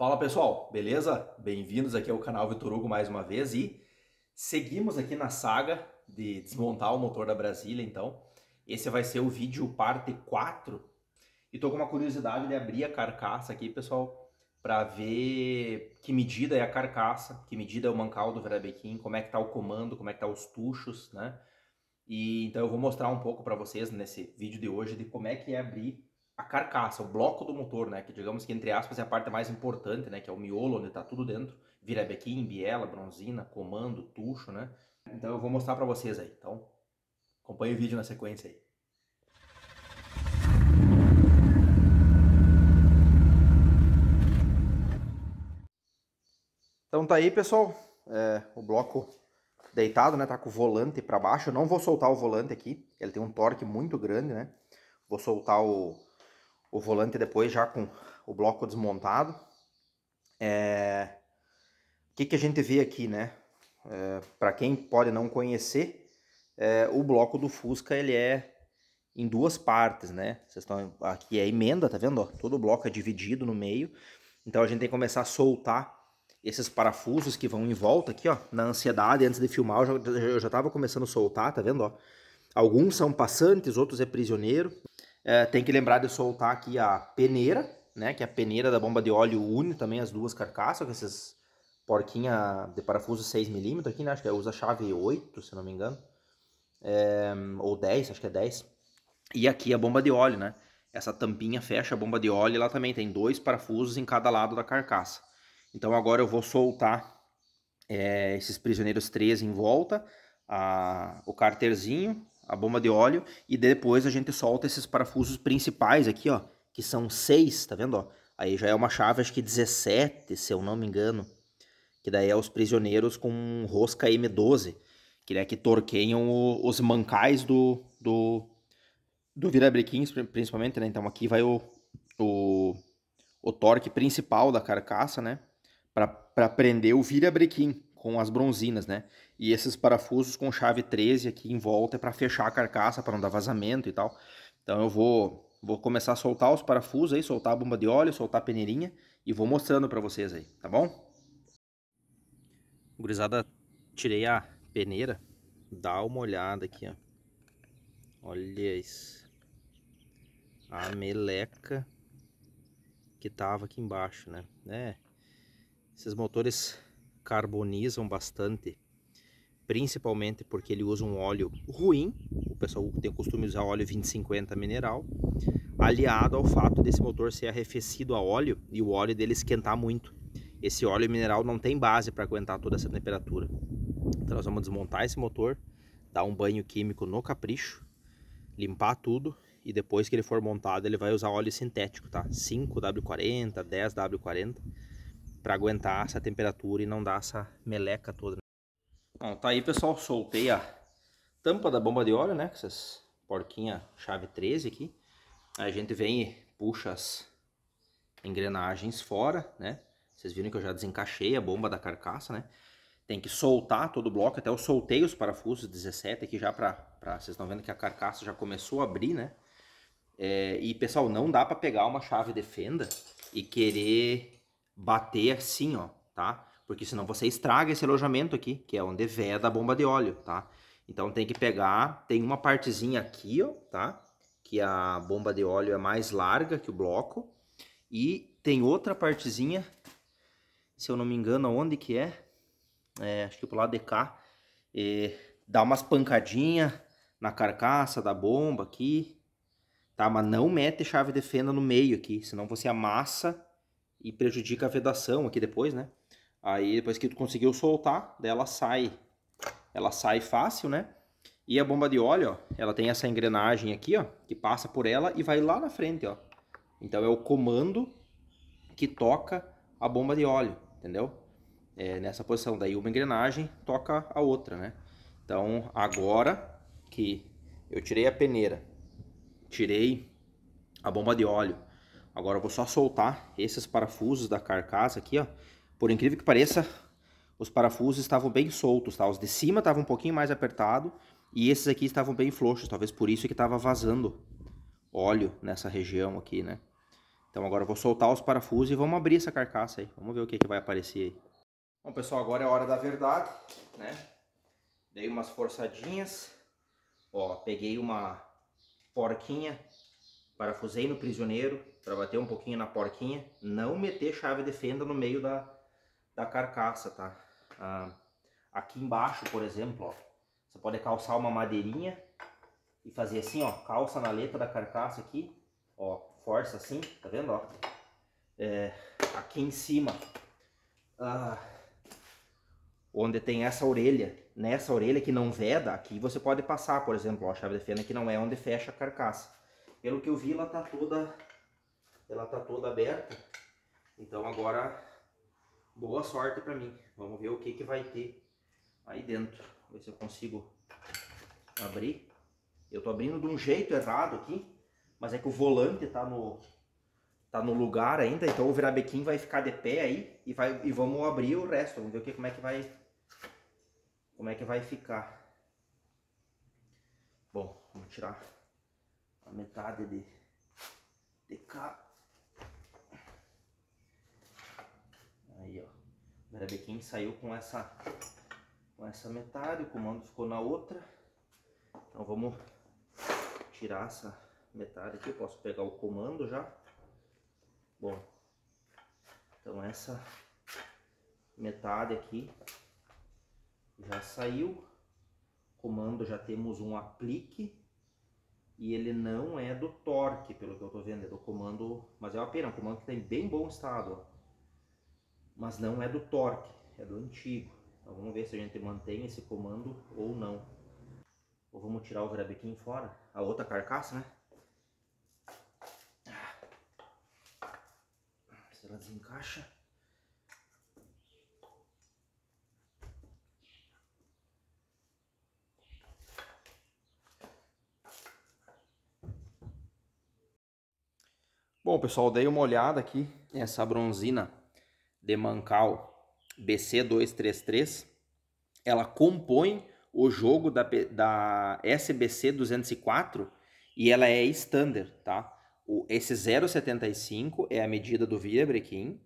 Fala pessoal, beleza? Bem-vindos aqui ao canal Vitor Hugo mais uma vez e seguimos aqui na saga de desmontar o motor da Brasília, então. Esse vai ser o vídeo parte 4 e tô com uma curiosidade de abrir a carcaça aqui, pessoal, para ver que medida é a carcaça, que medida é o mancal do Verabequim, como é que tá o comando, como é que tá os tuchos, né? E então eu vou mostrar um pouco para vocês nesse vídeo de hoje de como é que é abrir a carcaça, o bloco do motor, né, que digamos que entre aspas é a parte mais importante, né, que é o miolo onde está tudo dentro, vira bequim, biela, bronzina, comando, tucho, né? Então eu vou mostrar para vocês aí. Então, acompanhe o vídeo na sequência aí. Então tá aí, pessoal, é, o bloco deitado, né, tá com o volante para baixo. Eu não vou soltar o volante aqui, ele tem um torque muito grande, né? Vou soltar o o volante depois já com o bloco desmontado. É... O que, que a gente vê aqui, né? É... Para quem pode não conhecer, é... o bloco do Fusca ele é em duas partes, né? Vocês estão aqui é emenda, tá vendo? todo o bloco é dividido no meio. Então a gente tem que começar a soltar esses parafusos que vão em volta aqui, ó. Na ansiedade, antes de filmar, eu já, eu já tava começando a soltar, tá vendo? Ó? Alguns são passantes, outros é prisioneiro. É, tem que lembrar de soltar aqui a peneira, né? Que é a peneira da bomba de óleo une também as duas carcaças, com essas porquinha de parafuso 6mm aqui, né? Acho que é, usa chave 8, se não me engano. É, ou 10, acho que é 10. E aqui a bomba de óleo, né? Essa tampinha fecha a bomba de óleo lá também. Tem dois parafusos em cada lado da carcaça. Então agora eu vou soltar é, esses prisioneiros 13 em volta. A, o carterzinho a bomba de óleo e depois a gente solta esses parafusos principais aqui, ó, que são seis, tá vendo, ó? Aí já é uma chave, acho que 17, se eu não me engano, que daí é os prisioneiros com rosca M12, que é que torqueiam o, os mancais do, do, do virabrequins, principalmente, né? Então aqui vai o, o, o torque principal da carcaça, né? Para prender o virabrequim com as bronzinas, né? E esses parafusos com chave 13 aqui em volta é para fechar a carcaça, para não dar vazamento e tal. Então eu vou, vou começar a soltar os parafusos aí, soltar a bomba de óleo, soltar a peneirinha e vou mostrando para vocês aí, tá bom? Gurizada, tirei a peneira, dá uma olhada aqui, ó. Olha isso. A meleca que tava aqui embaixo, né? né? Esses motores carbonizam bastante, principalmente porque ele usa um óleo ruim, o pessoal tem o costume de usar óleo 2050 mineral, aliado ao fato desse motor ser arrefecido a óleo e o óleo dele esquentar muito. Esse óleo mineral não tem base para aguentar toda essa temperatura. Então nós vamos desmontar esse motor, dar um banho químico no capricho, limpar tudo e depois que ele for montado ele vai usar óleo sintético, tá? 5W40, 10W40 para aguentar essa temperatura e não dar essa meleca toda. Né? Bom, tá aí pessoal, soltei a tampa da bomba de óleo, né, com essas porquinha chave 13 aqui. Aí a gente vem e puxa as engrenagens fora, né? Vocês viram que eu já desencaixei a bomba da carcaça, né? Tem que soltar todo o bloco, até eu soltei os parafusos 17 aqui já para pra vocês estão vendo que a carcaça já começou a abrir, né? É, e pessoal, não dá para pegar uma chave de fenda e querer bater assim, ó, tá? Porque senão você estraga esse alojamento aqui, que é onde veda a bomba de óleo, tá? Então tem que pegar, tem uma partezinha aqui, ó, tá? Que a bomba de óleo é mais larga que o bloco. E tem outra partezinha, se eu não me engano, onde que é? é acho que pro lado de cá. E dá umas pancadinhas na carcaça da bomba aqui, tá? Mas não mete chave de fenda no meio aqui, senão você amassa e prejudica a vedação aqui depois, né? Aí depois que tu conseguiu soltar, dela sai. Ela sai fácil, né? E a bomba de óleo, ó, ela tem essa engrenagem aqui, ó, que passa por ela e vai lá na frente, ó. Então é o comando que toca a bomba de óleo, entendeu? É nessa posição, daí uma engrenagem toca a outra, né? Então agora que eu tirei a peneira, tirei a bomba de óleo Agora eu vou só soltar esses parafusos da carcaça aqui, ó. Por incrível que pareça, os parafusos estavam bem soltos, tá? Os de cima estavam um pouquinho mais apertados e esses aqui estavam bem frouxos, talvez por isso que estava vazando óleo nessa região aqui, né? Então agora eu vou soltar os parafusos e vamos abrir essa carcaça aí. Vamos ver o que, que vai aparecer aí. Bom, pessoal, agora é a hora da verdade, né? Dei umas forçadinhas. Ó, peguei uma porquinha parafusei no prisioneiro para bater um pouquinho na porquinha. Não meter chave de fenda no meio da, da carcaça, tá? Ah, aqui embaixo, por exemplo, ó, você pode calçar uma madeirinha e fazer assim, ó, calça na letra da carcaça aqui, ó, força assim, tá vendo, ó? É, aqui em cima, ah, onde tem essa orelha, nessa orelha que não veda, aqui você pode passar, por exemplo, ó, a chave de fenda que não é onde fecha a carcaça. Pelo que eu vi, ela tá toda ela tá toda aberta. Então agora boa sorte para mim. Vamos ver o que que vai ter aí dentro. Ver se eu consigo abrir. Eu tô abrindo de um jeito errado aqui, mas é que o volante tá no tá no lugar ainda, então o virabequim vai ficar de pé aí e vai e vamos abrir o resto. Vamos ver o que como é que vai como é que vai ficar. Bom, vamos tirar a metade de, de cá. Aí, ó. O berebequim saiu com essa, com essa metade, o comando ficou na outra. Então vamos tirar essa metade aqui. posso pegar o comando já. Bom, então essa metade aqui já saiu. Comando já temos um aplique e ele não é do torque, pelo que eu estou vendo, é do comando, mas é uma pena, é um comando que está em bem bom estado, ó. mas não é do torque, é do antigo. Então vamos ver se a gente mantém esse comando ou não. Ou vamos tirar o grabequim fora, a outra carcaça, né? Ah. Se ela desencaixa. Bom, pessoal, dei uma olhada aqui. Essa bronzina de Mancal BC233, ela compõe o jogo da, da SBC 204 e ela é standard, tá? O, esse 0,75 é a medida do virabrequim,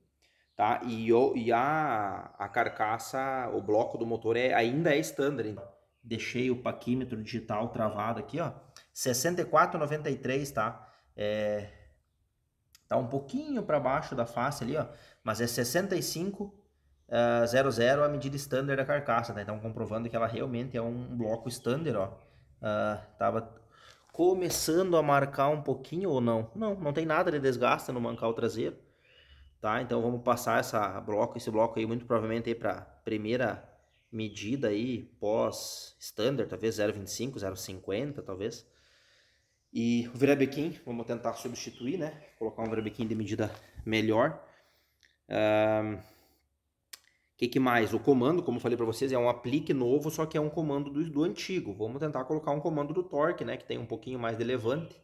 tá? E, o, e a, a carcaça, o bloco do motor é, ainda é standard. Deixei o paquímetro digital travado aqui, ó. 64,93, tá? É, Tá um pouquinho para baixo da face ali, ó, mas é 6500 Uh, eh, a medida standard da carcaça, tá? Então comprovando que ela realmente é um bloco standard, ó. Uh, tava começando a marcar um pouquinho ou não? Não, não tem nada de desgaste no mancal traseiro, tá? Então vamos passar essa bloco, esse bloco aí muito provavelmente aí para primeira medida aí pós standard, talvez 0.25, 0.50, talvez. E o virabequim, vamos tentar substituir, né? Colocar um virabequim de medida melhor. O que, que, mais? O comando, como eu falei para vocês, é um aplique novo, só que é um comando do, do, antigo. Vamos tentar colocar um comando do torque, né? Que tem um pouquinho mais de levante.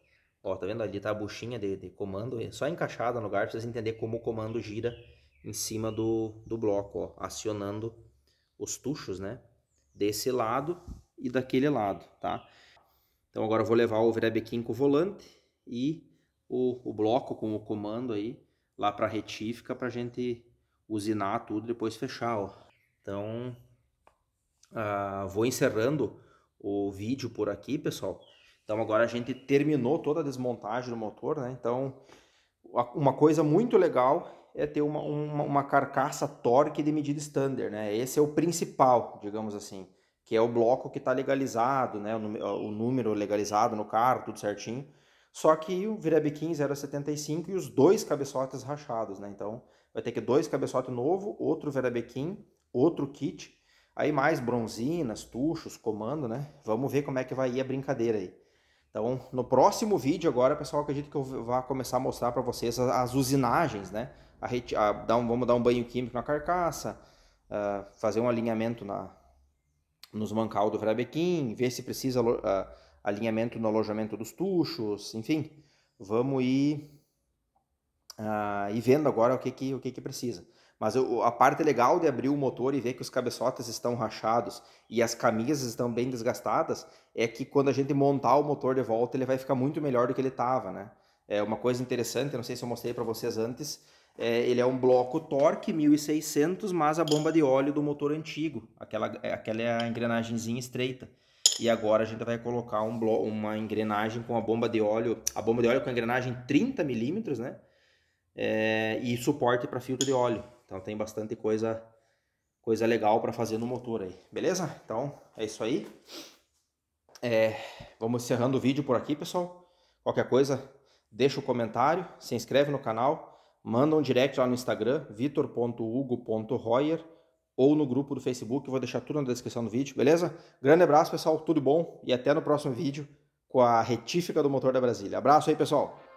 Ó, tá vendo? Ali tá a buchinha de, de comando, é só encaixada no lugar para vocês entenderem como o comando gira em cima do, do bloco, ó, acionando os tuchos, né? Desse lado e daquele lado, Tá? Então agora eu vou levar o overhead com o volante e o, o bloco com o comando aí lá para a retífica para a gente usinar tudo e depois fechar. Ó. Então ah, vou encerrando o vídeo por aqui, pessoal. Então agora a gente terminou toda a desmontagem do motor, né? Então uma coisa muito legal é ter uma, uma, uma carcaça torque de medida standard, né? Esse é o principal, digamos assim que é o bloco que está legalizado, né? o número legalizado no carro, tudo certinho. Só que o Virabiquins era 75 e os dois cabeçotes rachados, né? Então vai ter que dois cabeçotes novo, outro Virabiquim, outro kit, aí mais bronzinas, tuchos, comando, né? Vamos ver como é que vai ir a brincadeira aí. Então, no próximo vídeo agora, pessoal, acredito que eu vá começar a mostrar para vocês as, as, usinagens, né? A, a, dar um, vamos dar um banho químico na carcaça, uh, fazer um alinhamento na, nos mancal do Verabequim, ver se precisa alinhamento no alojamento dos tuchos, enfim, vamos ir, uh, ir vendo agora o que, que, o que, que precisa. Mas eu, a parte legal de abrir o motor e ver que os cabeçotes estão rachados e as camisas estão bem desgastadas é que quando a gente montar o motor de volta ele vai ficar muito melhor do que ele estava, né? É uma coisa interessante, não sei se eu mostrei para vocês antes, é, ele é um bloco torque 1600, mas a bomba de óleo do motor antigo, aquela, é, aquela é engrenagemzinha estreita. E agora a gente vai colocar um bloco, uma engrenagem com a bomba de óleo, a bomba de óleo com a engrenagem 30 milímetros, né? É, e suporte para filtro de óleo. Então tem bastante coisa, coisa legal para fazer no motor aí, beleza? Então é isso aí. É, vamos encerrando o vídeo por aqui, pessoal. Qualquer coisa, deixa o um comentário, se inscreve no canal Manda um direct lá no Instagram, vitor.hugo.royer ou no grupo do Facebook. vou deixar tudo na descrição do vídeo, beleza? Grande abraço, pessoal. Tudo bom? E até no próximo vídeo com a retífica do motor da Brasília. Abraço aí, pessoal.